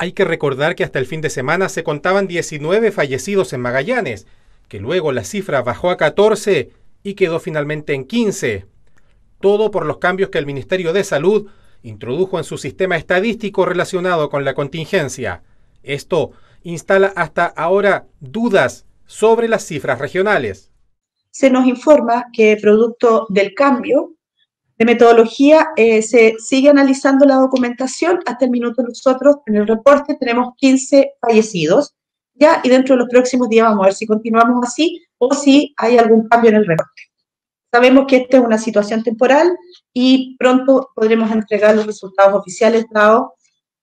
Hay que recordar que hasta el fin de semana se contaban 19 fallecidos en Magallanes, que luego la cifra bajó a 14 y quedó finalmente en 15. Todo por los cambios que el Ministerio de Salud introdujo en su sistema estadístico relacionado con la contingencia. Esto instala hasta ahora dudas sobre las cifras regionales. Se nos informa que producto del cambio de metodología eh, se sigue analizando la documentación. Hasta el minuto nosotros en el reporte tenemos 15 fallecidos, ¿ya? Y dentro de los próximos días vamos a ver si continuamos así o si hay algún cambio en el reporte. Sabemos que esta es una situación temporal y pronto podremos entregar los resultados oficiales dado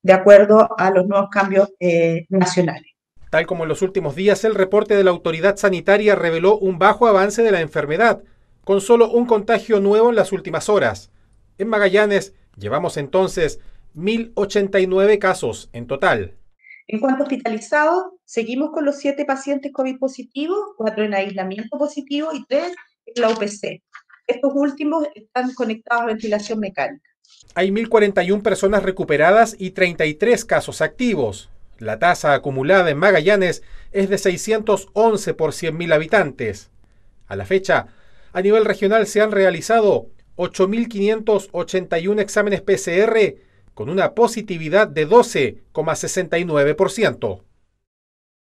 de acuerdo a los nuevos cambios eh, nacionales. Tal como en los últimos días, el reporte de la autoridad sanitaria reveló un bajo avance de la enfermedad, con solo un contagio nuevo en las últimas horas. En Magallanes llevamos entonces 1.089 casos en total. En cuanto a hospitalizados, seguimos con los siete pacientes COVID positivos, cuatro en aislamiento positivo y 3 en la UPC. Estos últimos están conectados a ventilación mecánica. Hay 1.041 personas recuperadas y 33 casos activos. La tasa acumulada en Magallanes es de 611 por 100.000 habitantes. A la fecha, a nivel regional se han realizado 8.581 exámenes PCR con una positividad de 12,69%.